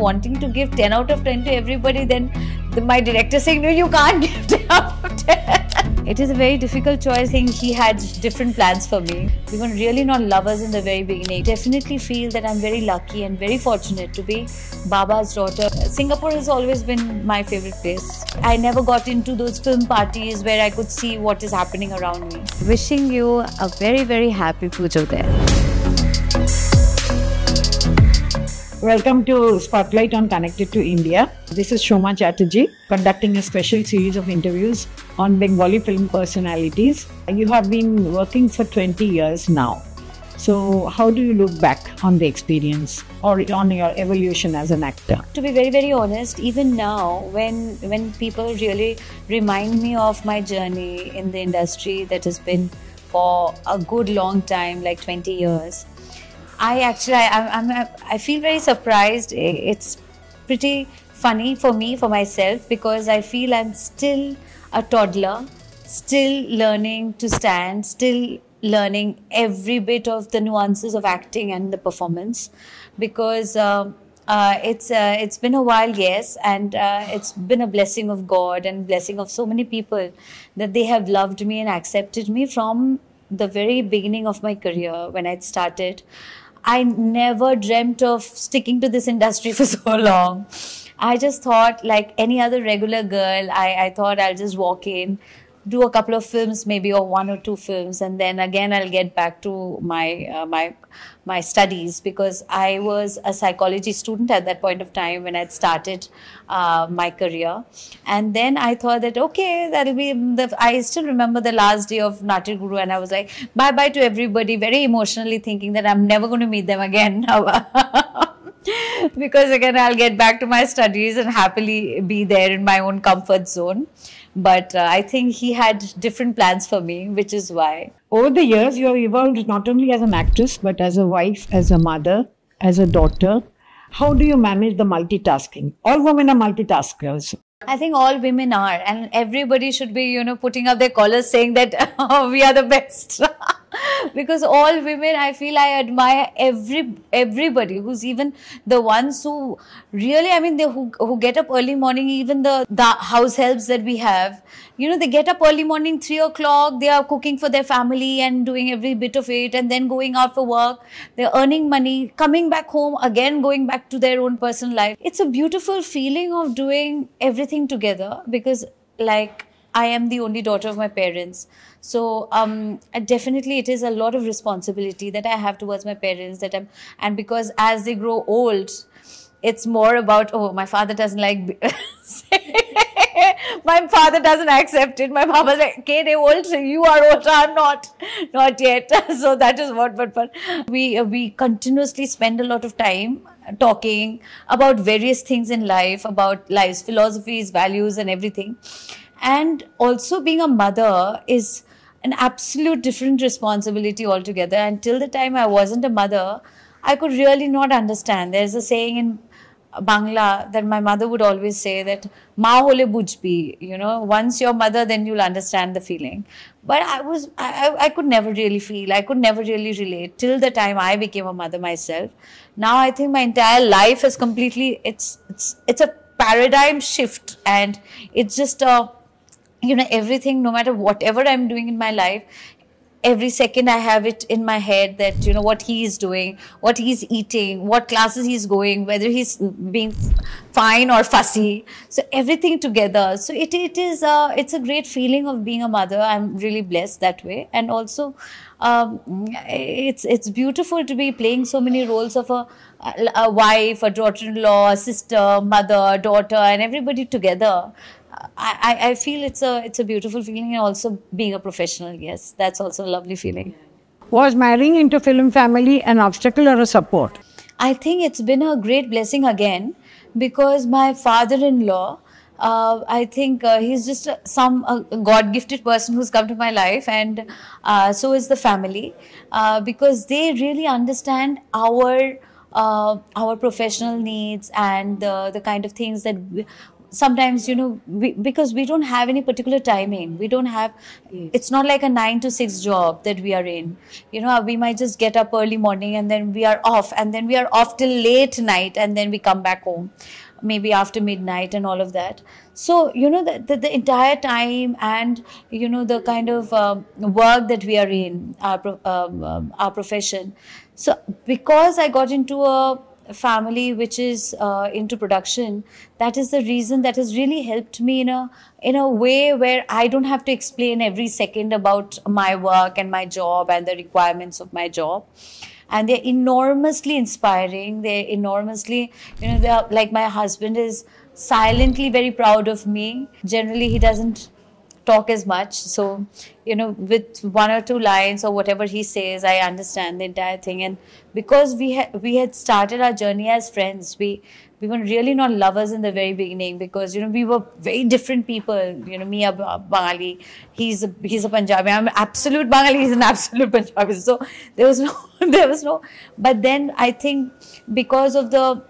wanting to give 10 out of 10 to everybody, then the, my director saying, no, you can't give 10 out of 10. It is a very difficult choice. I think he had different plans for me. We were really not lovers in the very beginning. Definitely feel that I'm very lucky and very fortunate to be Baba's daughter. Singapore has always been my favorite place. I never got into those film parties where I could see what is happening around me. Wishing you a very, very happy Pujo there. Welcome to Spotlight on Connected to India. This is Shoma Chatterjee conducting a special series of interviews on Bengali film personalities. You have been working for 20 years now. So, how do you look back on the experience or on your evolution as an actor? To be very, very honest, even now, when when people really remind me of my journey in the industry that has been for a good long time, like 20 years, I actually, I, am I'm, I feel very surprised. It's pretty funny for me, for myself, because I feel I'm still a toddler, still learning to stand, still learning every bit of the nuances of acting and the performance, because. Um, uh, it's uh, it's been a while, yes, and uh, it's been a blessing of God and blessing of so many people that they have loved me and accepted me from the very beginning of my career when I started. I never dreamt of sticking to this industry for so long. I just thought, like any other regular girl, I, I thought I'll just walk in do a couple of films maybe or one or two films and then again i'll get back to my uh, my my studies because i was a psychology student at that point of time when i'd started uh, my career and then i thought that okay that'll be the i still remember the last day of natir guru and i was like bye bye to everybody very emotionally thinking that i'm never going to meet them again because again i'll get back to my studies and happily be there in my own comfort zone but uh, I think he had different plans for me, which is why. Over the years, you have evolved not only as an actress, but as a wife, as a mother, as a daughter. How do you manage the multitasking? All women are multitaskers. I think all women are, and everybody should be, you know, putting up their collars saying that oh, we are the best. because all women, I feel I admire every everybody who's even the ones who really, I mean, they who, who get up early morning, even the, the house helps that we have, you know, they get up early morning, three o'clock, they are cooking for their family and doing every bit of it and then going out for work. They're earning money, coming back home, again going back to their own personal life. It's a beautiful feeling of doing everything together because like I am the only daughter of my parents. So um, definitely it is a lot of responsibility that I have towards my parents that I'm, and because as they grow old, it's more about, oh, my father doesn't like, my father doesn't accept it. My father's like, okay, they old, so you are old, I'm not, not yet. so that is what, but, but we, uh, we continuously spend a lot of time talking about various things in life, about life's philosophies, values and everything. And also being a mother is an absolute different responsibility altogether. Until the time I wasn't a mother, I could really not understand. There's a saying in Bangla that my mother would always say that ma hole bujbi, you know, once you're mother, then you'll understand the feeling. But I was, I, I could never really feel, I could never really relate till the time I became a mother myself. Now I think my entire life is completely, it's, it's, it's a paradigm shift and it's just a, you know everything no matter whatever i'm doing in my life every second I have it in my head that, you know, what he is doing, what he's eating, what classes he's going, whether he's being fine or fussy. So everything together. So it, it is, a, it's a great feeling of being a mother. I'm really blessed that way. And also, um, it's, it's beautiful to be playing so many roles of a, a wife, a daughter-in-law, a sister, mother, daughter, and everybody together. I, I feel it's a it's a beautiful feeling and also being a professional, yes. That's also a lovely feeling. Was marrying into film family an obstacle or a support? I think it's been a great blessing again because my father-in-law, uh, I think uh, he's just some God-gifted person who's come to my life and uh, so is the family uh, because they really understand our uh, our professional needs and uh, the kind of things that sometimes you know we, because we don't have any particular timing we don't have yes. it's not like a 9 to 6 job that we are in you know we might just get up early morning and then we are off and then we are off till late night and then we come back home maybe after midnight and all of that so you know the, the, the entire time and you know the kind of um, work that we are in our, um, um, our profession so because i got into a family which is uh, into production that is the reason that has really helped me in a in a way where i don't have to explain every second about my work and my job and the requirements of my job and they're enormously inspiring they're enormously you know they're like my husband is silently very proud of me generally he doesn't talk as much. So, you know, with one or two lines or whatever he says, I understand the entire thing. And because we had we had started our journey as friends, we we were really not lovers in the very beginning because you know we were very different people. You know, me a Bengali, he's a, he's a Punjabi. I'm absolute Bengali. He's an absolute Punjabi. So there was no there was no. But then I think because of the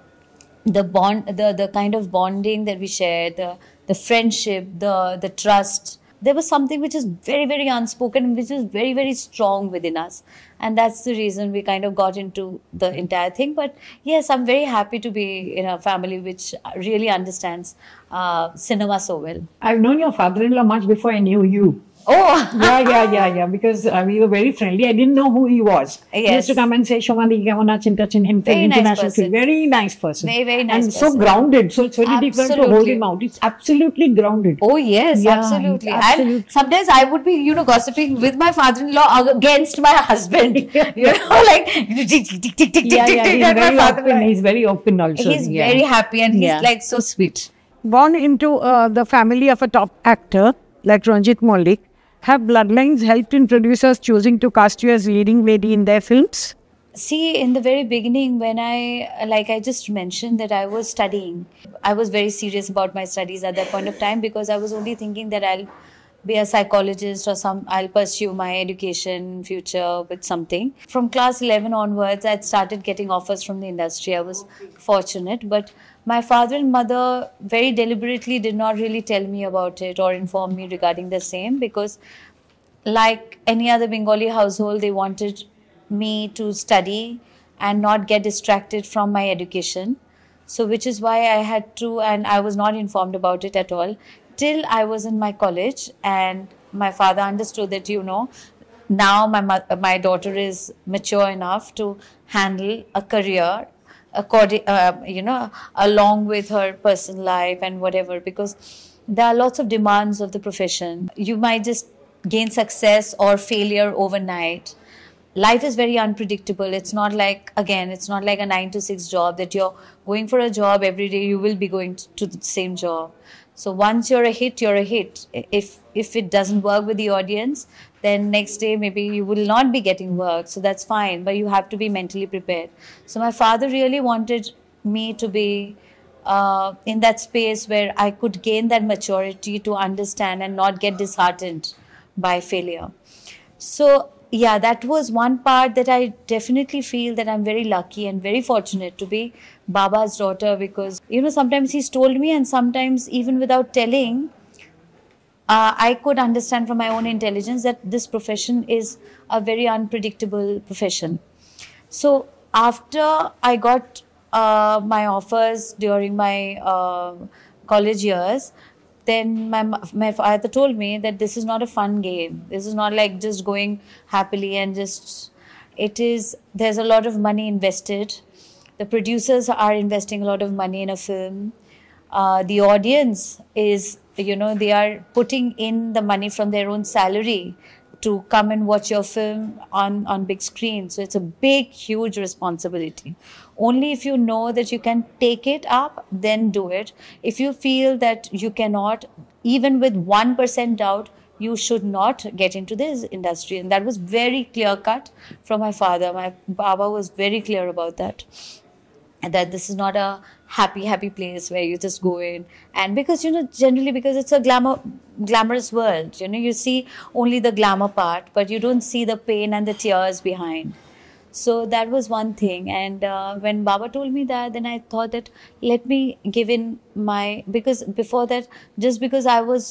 the bond the the kind of bonding that we shared the the friendship the the trust there was something which is very very unspoken which is very very strong within us and that's the reason we kind of got into the entire thing but yes i'm very happy to be in a family which really understands uh, cinema so well i've known your father-in-law much before i knew you Oh, yeah, yeah, yeah, yeah. Because uh, we were very friendly. I didn't know who he was. Yes. He used to come and say, Shomali, Gamana, Chinta, touch him, very nice person. Very nice person. Very, very nice And person. so grounded. So it's very absolutely. difficult to hold him out. It's absolutely grounded. Oh, yes, yeah, absolutely. absolutely. And sometimes I would be, you know, gossiping with my father in law against my husband. you know, like, tick, tick, tick, tick, tick, tick, yeah, tick. He's very, open. he's very open also. He's yeah. very happy and he's like so sweet. Born into uh, the family of a top actor like Ranjit Malik, have bloodlines helped in producers choosing to cast you as leading lady in their films? See, in the very beginning, when I, like I just mentioned, that I was studying, I was very serious about my studies at that point of time because I was only thinking that I'll be a psychologist or some i'll pursue my education future with something from class 11 onwards i started getting offers from the industry i was fortunate but my father and mother very deliberately did not really tell me about it or inform me regarding the same because, like any other Bengali household, they wanted me to study and not get distracted from my education. So, which is why I had to, and I was not informed about it at all till I was in my college. And my father understood that, you know, now my, my daughter is mature enough to handle a career according uh, you know along with her personal life and whatever because there are lots of demands of the profession you might just gain success or failure overnight life is very unpredictable it's not like again it's not like a 9 to 6 job that you're going for a job every day you will be going to the same job so once you're a hit you're a hit if if it doesn't work with the audience then next day maybe you will not be getting work so that's fine but you have to be mentally prepared so my father really wanted me to be uh, in that space where i could gain that maturity to understand and not get disheartened by failure so yeah that was one part that i definitely feel that i'm very lucky and very fortunate to be baba's daughter because you know sometimes he's told me and sometimes even without telling uh, I could understand from my own intelligence that this profession is a very unpredictable profession. So after I got uh, my offers during my uh, college years, then my, my father told me that this is not a fun game. This is not like just going happily and just, it is, there's a lot of money invested. The producers are investing a lot of money in a film. Uh, the audience is you know they are putting in the money from their own salary to come and watch your film on on big screen so it's a big huge responsibility only if you know that you can take it up then do it if you feel that you cannot even with 1% doubt you should not get into this industry and that was very clear cut from my father my baba was very clear about that that this is not a happy happy place where you just go in and because you know generally because it's a glamour glamorous world you know you see only the glamour part but you don't see the pain and the tears behind so that was one thing and uh, when baba told me that then i thought that let me give in my because before that just because i was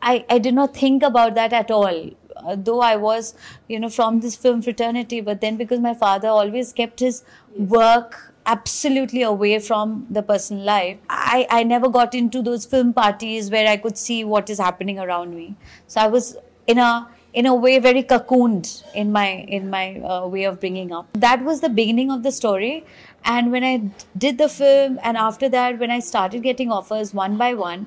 i i did not think about that at all uh, though I was, you know, from this film fraternity, but then because my father always kept his work absolutely away from the personal life. I, I never got into those film parties where I could see what is happening around me. So I was in a in a way very cocooned in my in my uh, way of bringing up that was the beginning of the story and when i did the film and after that when i started getting offers one by one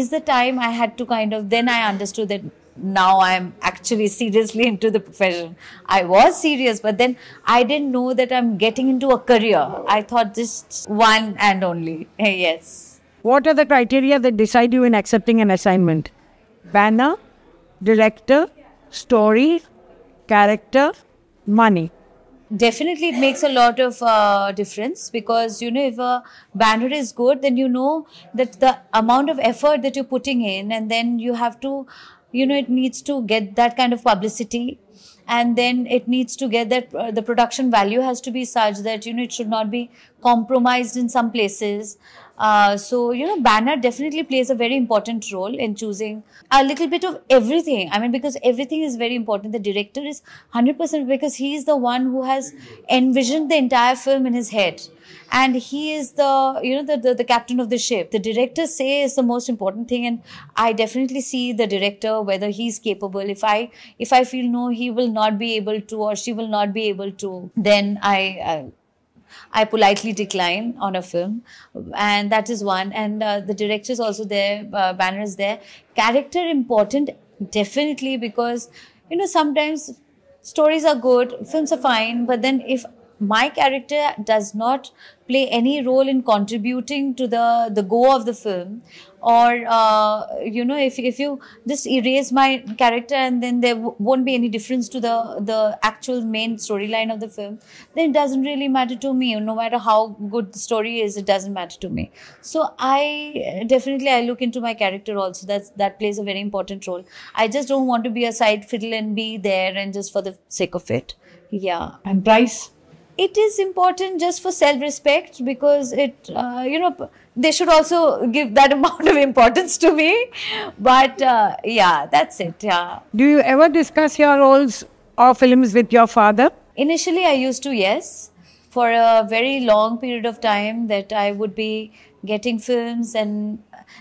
is the time i had to kind of then i understood that now I'm actually seriously into the profession. I was serious, but then I didn't know that I'm getting into a career. I thought just one and only. yes. What are the criteria that decide you in accepting an assignment? Banner, director, story, character, money definitely it makes a lot of uh, difference because you know if a banner is good then you know that the amount of effort that you're putting in and then you have to you know it needs to get that kind of publicity and then it needs to get that uh, the production value has to be such that you know it should not be compromised in some places uh, so you know banner definitely plays a very important role in choosing a little bit of everything i mean because everything is very important the director is 100% because he is the one who has envisioned the entire film in his head and he is the you know the, the, the captain of the ship the director say is the most important thing and i definitely see the director whether he's capable if i if i feel no he will not be able to or she will not be able to then i, I I politely decline on a film, and that is one. And uh, the director is also there, uh, banner is there. Character important, definitely, because you know sometimes stories are good, films are fine, but then if my character does not play any role in contributing to the the go of the film or uh, you know if if you just erase my character and then there won't be any difference to the the actual main storyline of the film then it doesn't really matter to me no matter how good the story is it doesn't matter to me so i uh, definitely i look into my character also That that plays a very important role i just don't want to be a side fiddle and be there and just for the sake of it yeah and price it is important just for self-respect because it, uh, you know, they should also give that amount of importance to me. But uh, yeah, that's it. Yeah. Do you ever discuss your roles or films with your father? Initially, I used to, yes. For a very long period of time that I would be getting films and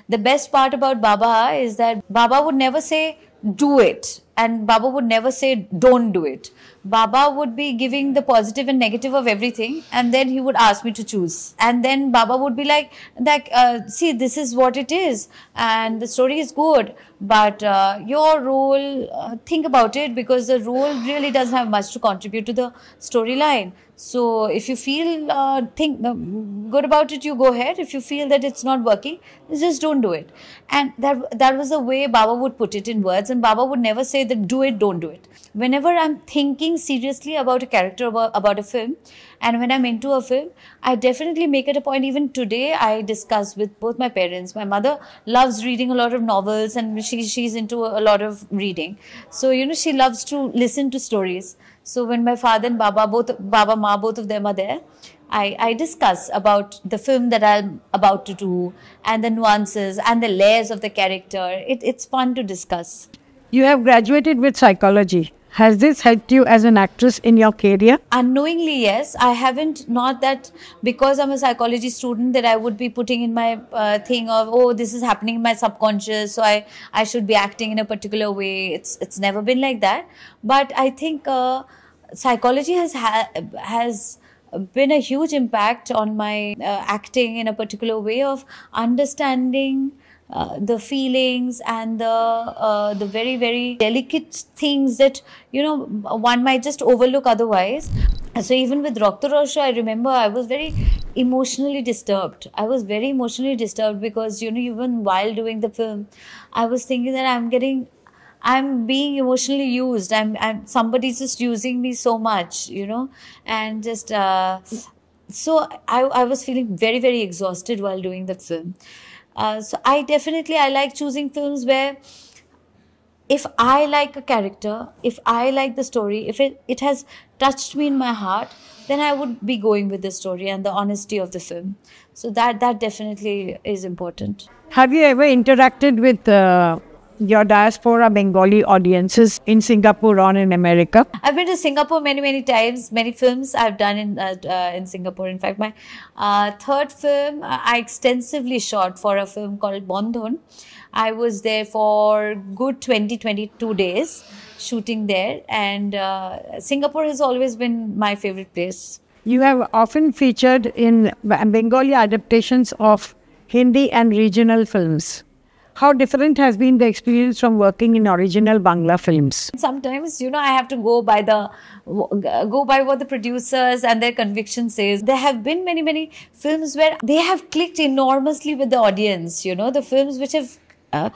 the best part about Baba is that Baba would never say, do it. And Baba would never say, don't do it. Baba would be giving the positive and negative of everything, and then he would ask me to choose. And then Baba would be like, like, uh, see, this is what it is and the story is good but uh, your role uh, think about it because the role really doesn't have much to contribute to the storyline so if you feel uh, think um, good about it you go ahead if you feel that it's not working just don't do it and that that was the way baba would put it in words and baba would never say that do it don't do it whenever i'm thinking seriously about a character about, about a film and when I'm into a film, I definitely make it a point. Even today, I discuss with both my parents. My mother loves reading a lot of novels and she, she's into a lot of reading. So, you know, she loves to listen to stories. So when my father and Baba, both Baba Ma, both of them are there, I, I discuss about the film that I'm about to do and the nuances and the layers of the character. It, it's fun to discuss. You have graduated with psychology. Has this helped you as an actress in your career? Unknowingly, yes. I haven't, not that because I'm a psychology student that I would be putting in my uh, thing of, oh, this is happening in my subconscious, so I, I should be acting in a particular way. It's, it's never been like that. But I think uh, psychology has, ha has been a huge impact on my uh, acting in a particular way of understanding uh, the feelings and the uh, the very very delicate things that you know one might just overlook otherwise so even with Rokta Rosha, I remember I was very emotionally disturbed. I was very emotionally disturbed because, you know, even while doing the film, I was thinking that I'm getting, I'm being emotionally used. I'm, I'm somebody's just using me so much, you know, and just, uh, so I, I was feeling very, very exhausted while doing the film. Uh, so I definitely I like choosing films where if I like a character, if I like the story, if it, it has touched me in my heart, then I would be going with the story and the honesty of the film. So that that definitely is important. Have you ever interacted with uh, your diaspora Bengali audiences in Singapore or in America? I've been to Singapore many, many times. Many films I've done in uh, uh, in Singapore. In fact, my uh, third film uh, I extensively shot for a film called Bondhon. I was there for good 20, 22 days shooting there, and uh, Singapore has always been my favorite place. You have often featured in Bengali adaptations of Hindi and regional films how different has been the experience from working in original Bangla films? Sometimes, you know, I have to go by the go by what the producers and their conviction says. There have been many, many films where they have clicked enormously with the audience, you know, the films which have uh,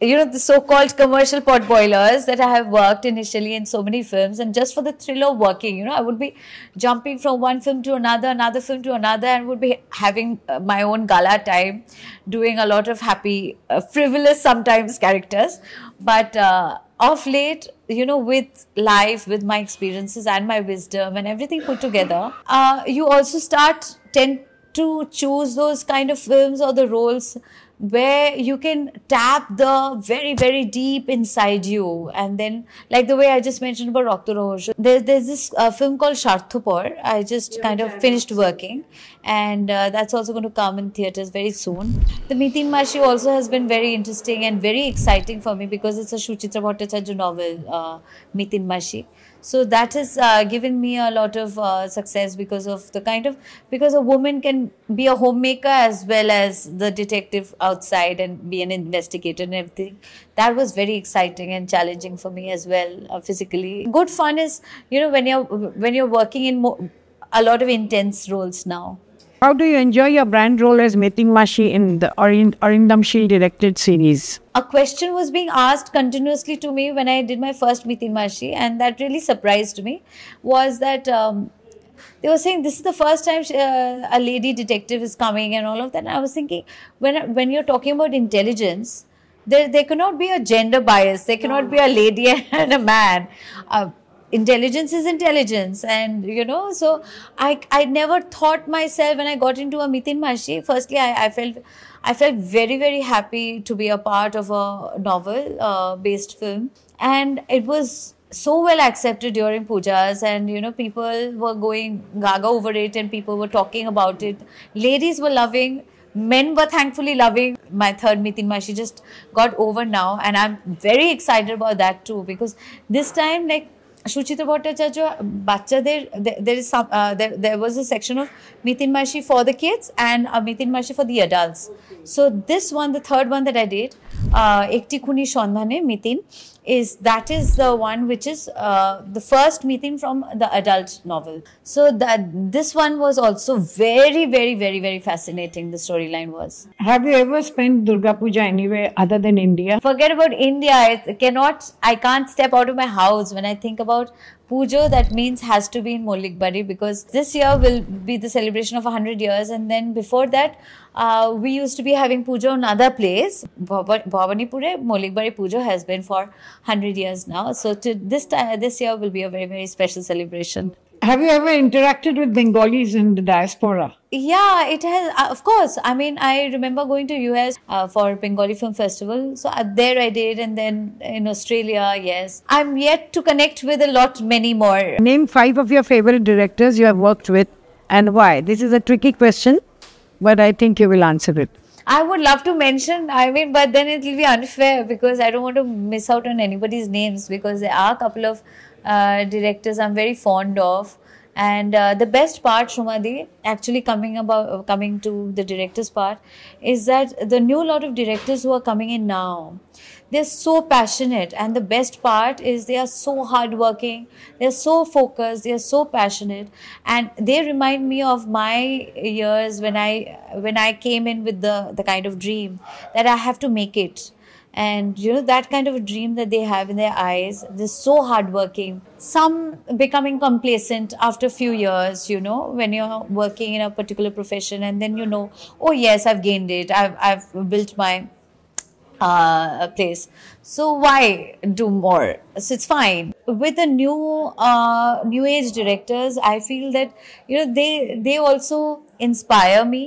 you know the so-called commercial pot boilers that I have worked initially in so many films, and just for the thrill of working, you know, I would be jumping from one film to another, another film to another, and would be having uh, my own gala time, doing a lot of happy, uh, frivolous sometimes characters. But uh, of late, you know, with life, with my experiences and my wisdom and everything put together, uh, you also start tend to choose those kind of films or the roles where you can tap the very, very deep inside you. And then, like the way I just mentioned about Rokto Rohosho, there's, there's this uh, film called Shartupor. I just yeah, kind of finished working. And uh, that's also going to come in theatres very soon. The Mitin Mashi also has been very interesting and very exciting for me because it's a Shuchitra Bhattacharya novel, uh, Mitin Mashi. So that has uh, given me a lot of uh, success because of the kind of because a woman can be a homemaker as well as the detective outside and be an investigator and everything. That was very exciting and challenging for me as well uh, physically. Good fun is you know when you're when you're working in a lot of intense roles now. How do you enjoy your brand role as Mithin Mashi in the Arindam Shil directed series? A question was being asked continuously to me when I did my first Mithin Mashi, and that really surprised me. Was that um, they were saying this is the first time she, uh, a lady detective is coming and all of that. And I was thinking when when you're talking about intelligence, there there cannot be a gender bias. There cannot be a lady and a man. Uh, intelligence is intelligence and you know so i i never thought myself when i got into a mitin mashi firstly i, I felt i felt very very happy to be a part of a novel uh, based film and it was so well accepted during pujas and you know people were going gaga over it and people were talking about it ladies were loving men were thankfully loving my third Mitin Mashi just got over now and I'm very excited about that too because this time like Suchit Bhattacharya বাচ্চাদের there is some there was a section of Mitin Mashi for the kids and Mitin Mashi for the adults so this one the third one that I did একটি খুনির সন্ধানে Mitin is that is the one which is uh, the first meeting from the adult novel. So that this one was also very, very, very, very fascinating. The storyline was. Have you ever spent Durga Puja anywhere other than India? Forget about India. I cannot. I can't step out of my house when I think about Pujo, that means has to be in Molikbari because this year will be the celebration of 100 years and then before that uh, we used to be having puja on other place. Bhavanipure Molikbari Puja has been for 100 years now. So to this time, this year will be a very, very special celebration. Have you ever interacted with Bengalis in the diaspora? Yeah, it has. Uh, of course. I mean, I remember going to US uh, for Bengali Film Festival. So uh, there I did, and then in Australia, yes. I'm yet to connect with a lot, many more. Name five of your favorite directors you have worked with, and why. This is a tricky question but I think you will answer it. I would love to mention, I mean, but then it will be unfair because I don't want to miss out on anybody's names because there are a couple of uh, directors I'm very fond of. And uh, the best part, Shumadi, actually coming about uh, coming to the directors part, is that the new lot of directors who are coming in now, they're so passionate and the best part is they are so hardworking they're so focused they're so passionate and they remind me of my years when i when i came in with the the kind of dream that i have to make it and you know that kind of a dream that they have in their eyes they're so hardworking some becoming complacent after a few years you know when you're working in a particular profession and then you know oh yes i've gained it i've, I've built my uh, place. So why do more? So it's fine. With the new uh, new age directors, I feel that you know they they also inspire me.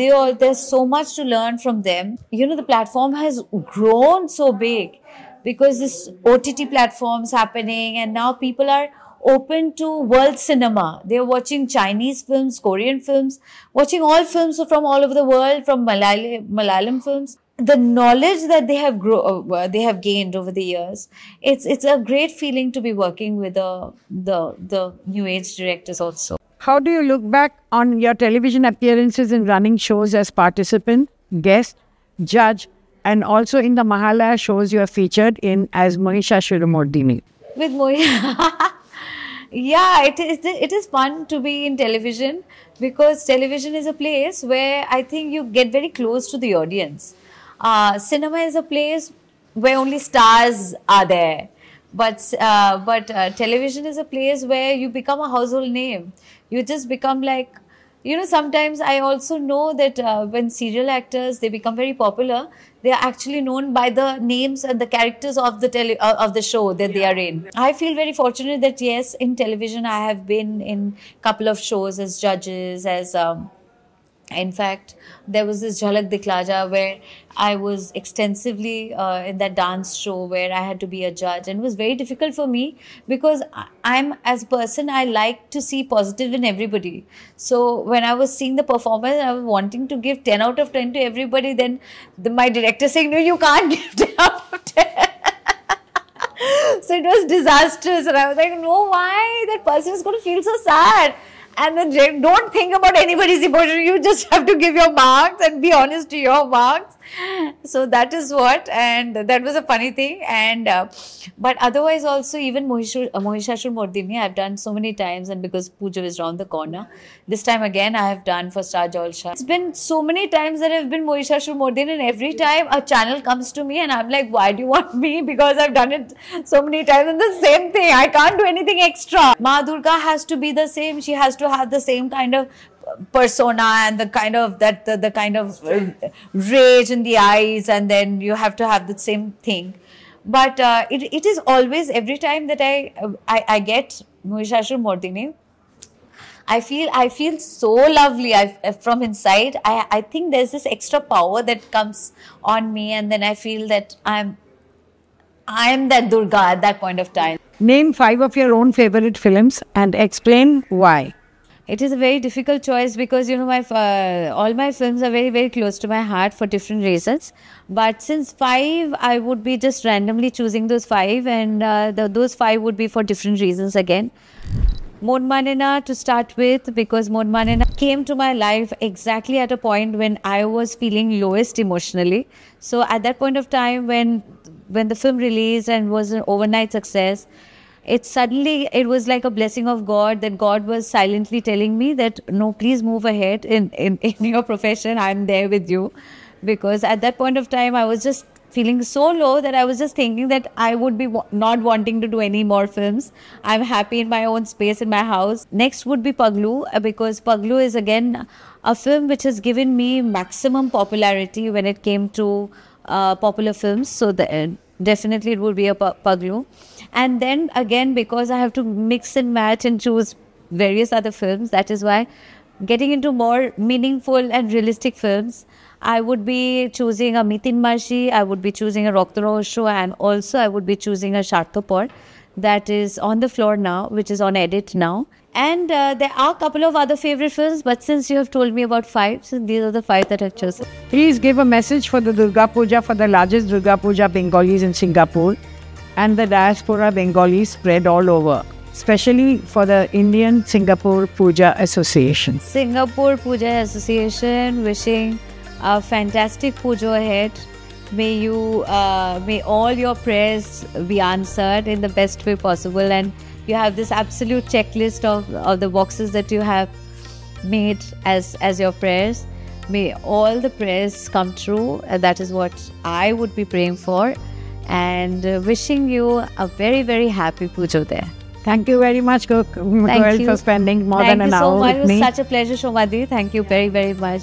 They all there's so much to learn from them. You know the platform has grown so big because this OTT platforms happening and now people are open to world cinema. They're watching Chinese films, Korean films, watching all films from all over the world, from Malay Malayalam films the knowledge that they have grow uh, uh, they have gained over the years it's it's a great feeling to be working with the the the new age directors also how do you look back on your television appearances in running shows as participant guest judge and also in the Mahala shows you are featured in as mohisha shirumordini with mohisha yeah it is it is fun to be in television because television is a place where i think you get very close to the audience uh, cinema is a place where only stars are there. But uh, but uh, television is a place where you become a household name. You just become like, you know, sometimes I also know that uh, when serial actors, they become very popular, they are actually known by the names and the characters of the tele uh, of the show that yeah. they are in i feel very fortunate that yes in television i have been in couple of shows as judges as um, in fact, there was this Jhalak Diklaja where I was extensively uh, in that dance show where I had to be a judge, and it was very difficult for me because I'm as a person I like to see positive in everybody. So when I was seeing the performance, I was wanting to give ten out of ten to everybody. Then the, my director saying, "No, you can't give ten out of 10. so it was disastrous, and I was like, "No, why? That person is going to feel so sad." and then don't think about anybody's emotion. You just have to give your marks and be honest to your marks so that is what and that was a funny thing and uh, but otherwise also even uh, Mohishasur Mordini I've done so many times and because Puja is round the corner this time again I have done for Star Jalsha it's been so many times that I've been Mohishasur Mordini and every time a channel comes to me and I'm like why do you want me because I've done it so many times and the same thing I can't do anything extra Ma Durga has to be the same she has to have the same kind of persona and the kind of that the, the kind of rage in the eyes and then you have to have the same thing but uh, it, it is always every time that i i, I get muhishashu mordini i feel i feel so lovely I, from inside i i think there's this extra power that comes on me and then i feel that i'm i'm that durga at that point of time name five of your own favorite films and explain why it is a very difficult choice because you know my uh, all my films are very very close to my heart for different reasons but since five i would be just randomly choosing those five and uh, the, those five would be for different reasons again Monmanena to start with because Monmanena came to my life exactly at a point when I was feeling lowest emotionally. So at that point of time when when the film released and was an overnight success, it suddenly it was like a blessing of god that god was silently telling me that no please move ahead in, in, in your profession i'm there with you because at that point of time i was just feeling so low that i was just thinking that i would be wa- not wanting to do any more films i'm happy in my own space in my house next would be paglu uh, because paglu is again a film which has given me maximum popularity when it came to uh, popular films so the, uh, definitely it would be a paglu and then again, because I have to mix and match and choose various other films, that is why getting into more meaningful and realistic films, I would be choosing a Mitin Mashi, I would be choosing a Roktoro Osho, and also I would be choosing a Shartopor, that is on the floor now, which is on edit now. And uh, there are a couple of other favorite films, but since you have told me about five, so these are the five that I've chosen. Please give a message for the Durga Puja for the largest Durga Puja Bengalis in Singapore and the diaspora Bengali spread all over, especially for the Indian Singapore Puja Association. Singapore Puja Association wishing a fantastic puja ahead. May you, uh, may all your prayers be answered in the best way possible, and you have this absolute checklist of, of the boxes that you have made as as your prayers. May all the prayers come true, and that is what I would be praying for and uh, wishing you a very, very happy Pujo there. Thank you very much, you for spending more Thank than an hour with me. It was such a pleasure, Shomadi. Thank you very, very much.